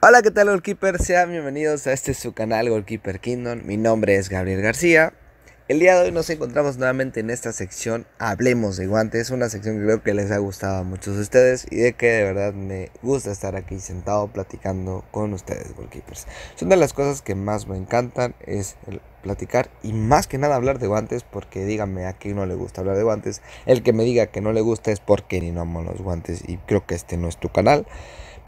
Hola, ¿qué tal Goalkeeper? Sean bienvenidos a este su canal Goalkeeper Kingdom. Mi nombre es Gabriel García. El día de hoy nos encontramos nuevamente en esta sección Hablemos de Guantes, una sección que creo que les ha gustado a muchos de ustedes y de que de verdad me gusta estar aquí sentado platicando con ustedes, Goalkeepers. Una de las cosas que más me encantan, es platicar y más que nada hablar de guantes porque díganme a quién no le gusta hablar de guantes. El que me diga que no le gusta es porque ni no amo los guantes y creo que este no es tu canal.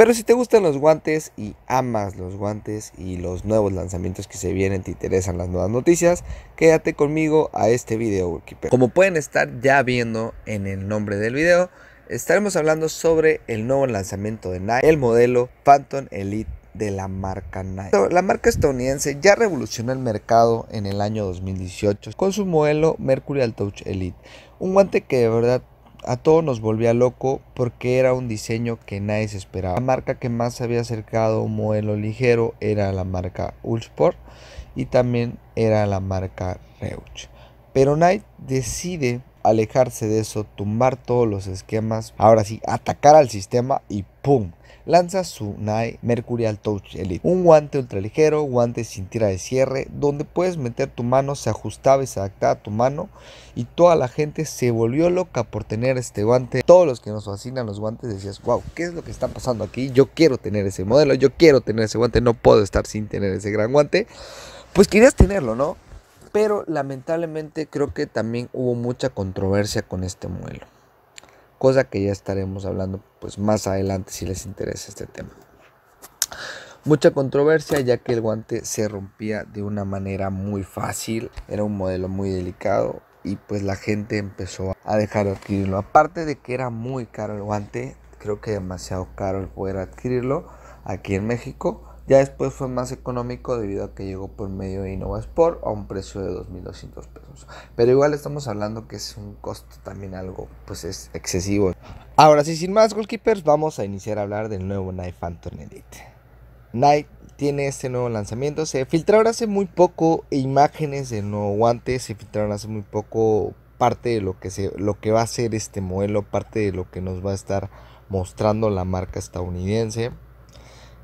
Pero si te gustan los guantes y amas los guantes y los nuevos lanzamientos que se vienen, te interesan las nuevas noticias, quédate conmigo a este video, Como pueden estar ya viendo en el nombre del video, estaremos hablando sobre el nuevo lanzamiento de Nike, el modelo Phantom Elite de la marca Nike. La marca estadounidense ya revolucionó el mercado en el año 2018 con su modelo Mercury Touch Elite, un guante que de verdad a todos nos volvía loco porque era un diseño que nadie se esperaba. La marca que más se había acercado a un modelo ligero era la marca Ulsport y también era la marca Reuch. Pero Knight decide alejarse de eso, tumbar todos los esquemas, ahora sí, atacar al sistema y ¡pum! Lanza su Nike Mercurial Touch Elite, un guante ultraligero, guante sin tira de cierre, donde puedes meter tu mano, se ajustaba y se adaptaba a tu mano y toda la gente se volvió loca por tener este guante. Todos los que nos fascinan los guantes decías, wow, ¿qué es lo que está pasando aquí? Yo quiero tener ese modelo, yo quiero tener ese guante, no puedo estar sin tener ese gran guante. Pues querías tenerlo, ¿no? Pero lamentablemente creo que también hubo mucha controversia con este modelo. Cosa que ya estaremos hablando pues más adelante si les interesa este tema. Mucha controversia ya que el guante se rompía de una manera muy fácil. Era un modelo muy delicado y pues la gente empezó a dejar de adquirirlo. Aparte de que era muy caro el guante, creo que demasiado caro el poder adquirirlo aquí en México. Ya después fue más económico debido a que llegó por medio de Sport a un precio de 2.200 pesos. Pero igual estamos hablando que es un costo también algo, pues es excesivo. Ahora sí, sin más goalkeepers, vamos a iniciar a hablar del nuevo Night Phantom Elite. Night tiene este nuevo lanzamiento. Se filtraron hace muy poco imágenes del nuevo guante. Se filtraron hace muy poco parte de lo que, se, lo que va a ser este modelo, parte de lo que nos va a estar mostrando la marca estadounidense.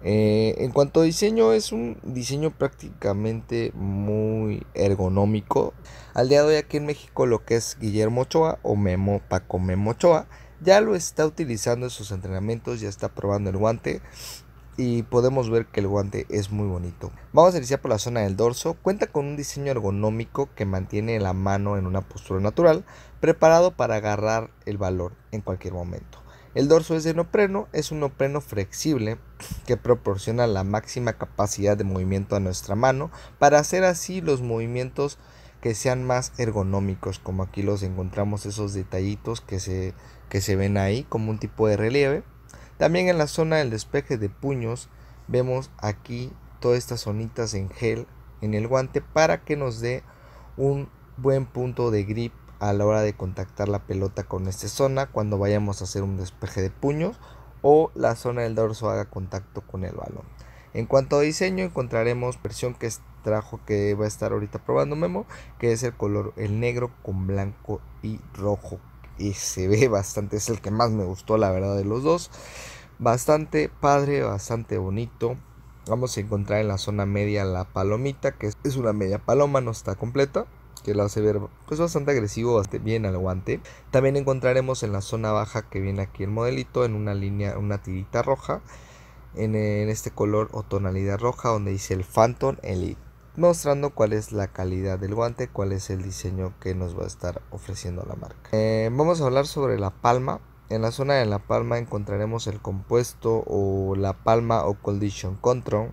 Eh, en cuanto a diseño, es un diseño prácticamente muy ergonómico. Al día de hoy aquí en México lo que es Guillermo Ochoa o Memo Paco Memo Ochoa ya lo está utilizando en sus entrenamientos, ya está probando el guante y podemos ver que el guante es muy bonito. Vamos a iniciar por la zona del dorso. Cuenta con un diseño ergonómico que mantiene la mano en una postura natural, preparado para agarrar el valor en cualquier momento. El dorso es de nopreno, es un nopreno flexible que proporciona la máxima capacidad de movimiento a nuestra mano para hacer así los movimientos que sean más ergonómicos, como aquí los encontramos esos detallitos que se, que se ven ahí como un tipo de relieve. También en la zona del despeje de puños vemos aquí todas estas zonitas en gel en el guante para que nos dé un buen punto de grip a la hora de contactar la pelota con esta zona cuando vayamos a hacer un despeje de puños o la zona del dorso haga contacto con el balón. En cuanto a diseño encontraremos versión que trajo que va a estar ahorita probando Memo, que es el color el negro con blanco y rojo y se ve bastante, es el que más me gustó la verdad de los dos. Bastante padre, bastante bonito. Vamos a encontrar en la zona media la palomita, que es una media paloma, no está completa que lo hace ver pues, bastante agresivo, bastante bien al guante. También encontraremos en la zona baja que viene aquí el modelito en una línea, una tirita roja en, este color o tonalidad roja donde dice el Phantom Elite mostrando cuál es la calidad del guante, cuál es el diseño que nos va a estar ofreciendo la marca. Eh, vamos a hablar sobre la palma. En la zona de la palma encontraremos el compuesto o la palma o condition control.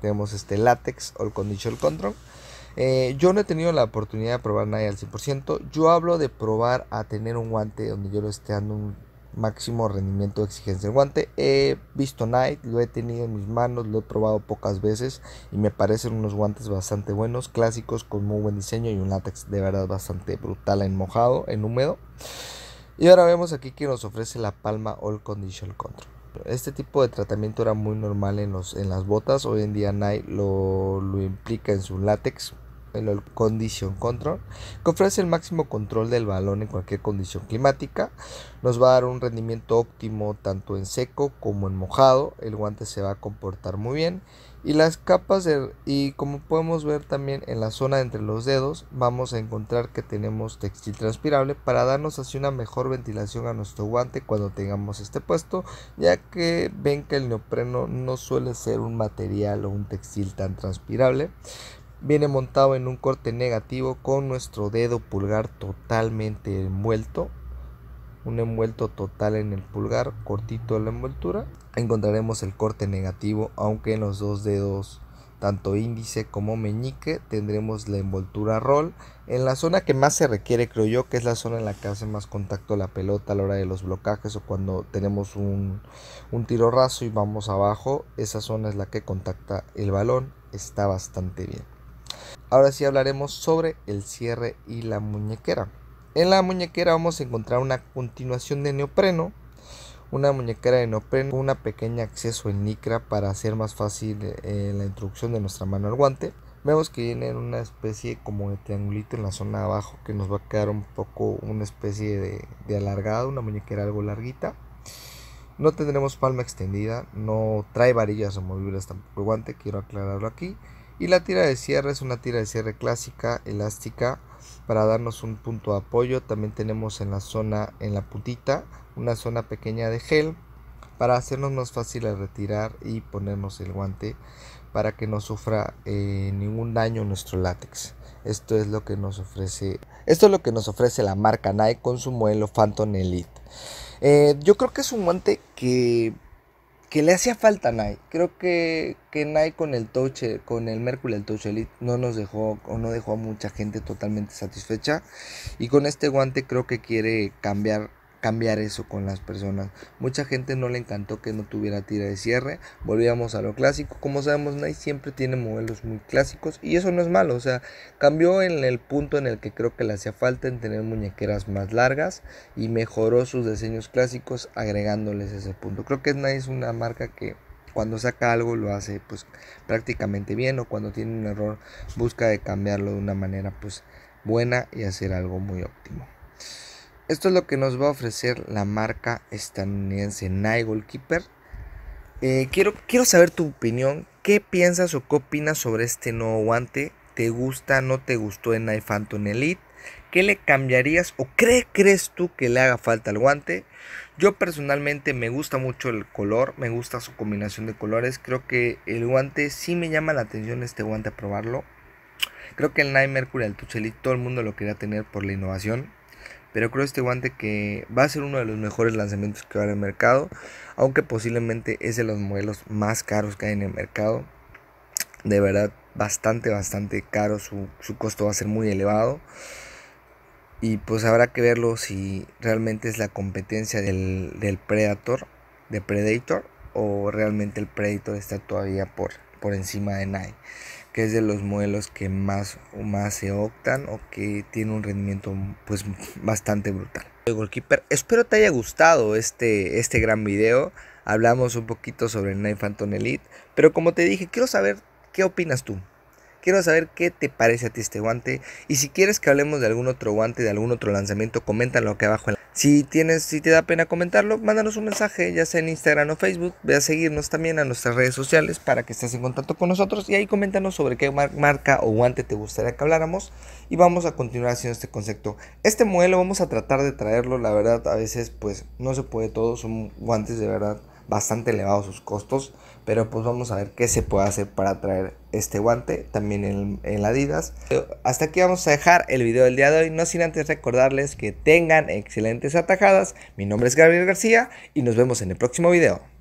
Tenemos este látex o condition control eh, yo no he tenido la oportunidad de probar nadie al 100%. Yo hablo de probar a tener un guante donde yo lo esté dando un máximo rendimiento de exigencia. del guante he visto Night, lo he tenido en mis manos, lo he probado pocas veces y me parecen unos guantes bastante buenos, clásicos, con muy buen diseño y un látex de verdad bastante brutal en mojado, en húmedo. Y ahora vemos aquí que nos ofrece la palma All Condition Control. Este tipo de tratamiento era muy normal en, los, en las botas, hoy en día Night lo, lo implica en su látex el Condition Control, que ofrece el máximo control del balón en cualquier condición climática. Nos va a dar un rendimiento óptimo tanto en seco como en mojado. El guante se va a comportar muy bien. Y las capas, y como podemos ver también en la zona entre los dedos, vamos a encontrar que tenemos textil transpirable para darnos así una mejor ventilación a nuestro guante cuando tengamos este puesto, ya que ven que el neopreno no suele ser un material o un textil tan transpirable viene montado en un corte negativo con nuestro dedo pulgar totalmente envuelto un envuelto total en el pulgar cortito la envoltura encontraremos el corte negativo aunque en los dos dedos tanto índice como meñique tendremos la envoltura roll en la zona que más se requiere creo yo que es la zona en la que hace más contacto la pelota a la hora de los blocajes o cuando tenemos un, un tiro raso y vamos abajo esa zona es la que contacta el balón está bastante bien Ahora sí hablaremos sobre el cierre y la muñequera. En la muñequera vamos a encontrar una continuación de neopreno, una muñequera de neopreno con un pequeño acceso en nicra para hacer más fácil eh, la introducción de nuestra mano al guante. Vemos que viene una especie como de triangulito en la zona de abajo que nos va a quedar un poco una especie de, de una muñequera algo larguita. No tendremos palma extendida, no trae varillas removibles tampoco el guante, quiero aclararlo aquí. Y la tira de cierre es una tira de cierre clásica, elástica, para darnos un punto de apoyo. También tenemos en la zona, en la puntita, una zona pequeña de gel para hacernos más fácil retirar y ponernos el guante para que no sufra eh, ningún daño nuestro látex. Esto es lo que nos ofrece. Esto es lo que nos ofrece la marca Nike con su modelo Phantom Elite. Eh, yo creo que es un guante que que le hacía falta a Nike. Creo que, que Nike con el Touch, con el Mercury el Touch Elite no nos dejó o no dejó a mucha gente totalmente satisfecha. Y con este guante creo que quiere cambiar cambiar eso con las personas. Mucha gente no le encantó que no tuviera tira de cierre. Volvíamos a lo clásico. Como sabemos, Nike siempre tiene modelos muy clásicos y eso no es malo. O sea, cambió en el punto en el que creo que le hacía falta en tener muñequeras más largas y mejoró sus diseños clásicos agregándoles ese punto. Creo que Nike es una marca que cuando saca algo lo hace pues prácticamente bien o cuando tiene un error busca de cambiarlo de una manera pues buena y hacer algo muy óptimo. Esto es lo que nos va a ofrecer la marca estadounidense Nike Goalkeeper. Eh, quiero, quiero saber tu opinión. ¿Qué piensas o qué opinas sobre este nuevo guante? ¿Te gusta, o no te gustó el Nike Phantom Elite? ¿Qué le cambiarías o crees tú que le haga falta el guante? Yo personalmente me gusta mucho el color, me gusta su combinación de colores. Creo que el guante sí me llama la atención este guante a probarlo. Creo que el Nike Mercury el Elite, todo el mundo lo quería tener por la innovación. Pero creo este guante que va a ser uno de los mejores lanzamientos que va en el mercado. Aunque posiblemente es de los modelos más caros que hay en el mercado. De verdad, bastante, bastante caro. Su, costo va a ser muy elevado. Y pues habrá que verlo si realmente es la competencia del, Predator, de Predator, o realmente el Predator está todavía por, por encima de Nike que es de los modelos que más o más se optan o que tiene un rendimiento pues bastante brutal. espero te haya gustado este, este gran video. Hablamos un poquito sobre el Night Phantom Elite, pero como te dije, quiero saber qué opinas tú. Quiero saber qué te parece a ti este guante y si quieres que hablemos de algún otro guante, de algún otro lanzamiento, coméntalo aquí abajo en la si tienes, si te da pena comentarlo, mándanos un mensaje, ya sea en Instagram o Facebook. Ve a seguirnos también a nuestras redes sociales para que estés en contacto con nosotros y ahí coméntanos sobre qué marca o guante te gustaría que habláramos y vamos a continuar haciendo este concepto. Este modelo vamos a tratar de traerlo, la verdad, a veces pues no se puede todo, son guantes de verdad bastante elevados sus costos, pero pues vamos a ver qué se puede hacer para traer este guante también en, en Adidas. Eh, hasta aquí vamos a dejar el video del día de hoy, no sin antes recordarles que tengan excelentes atajadas. Mi nombre es Gabriel García y nos vemos en el próximo video.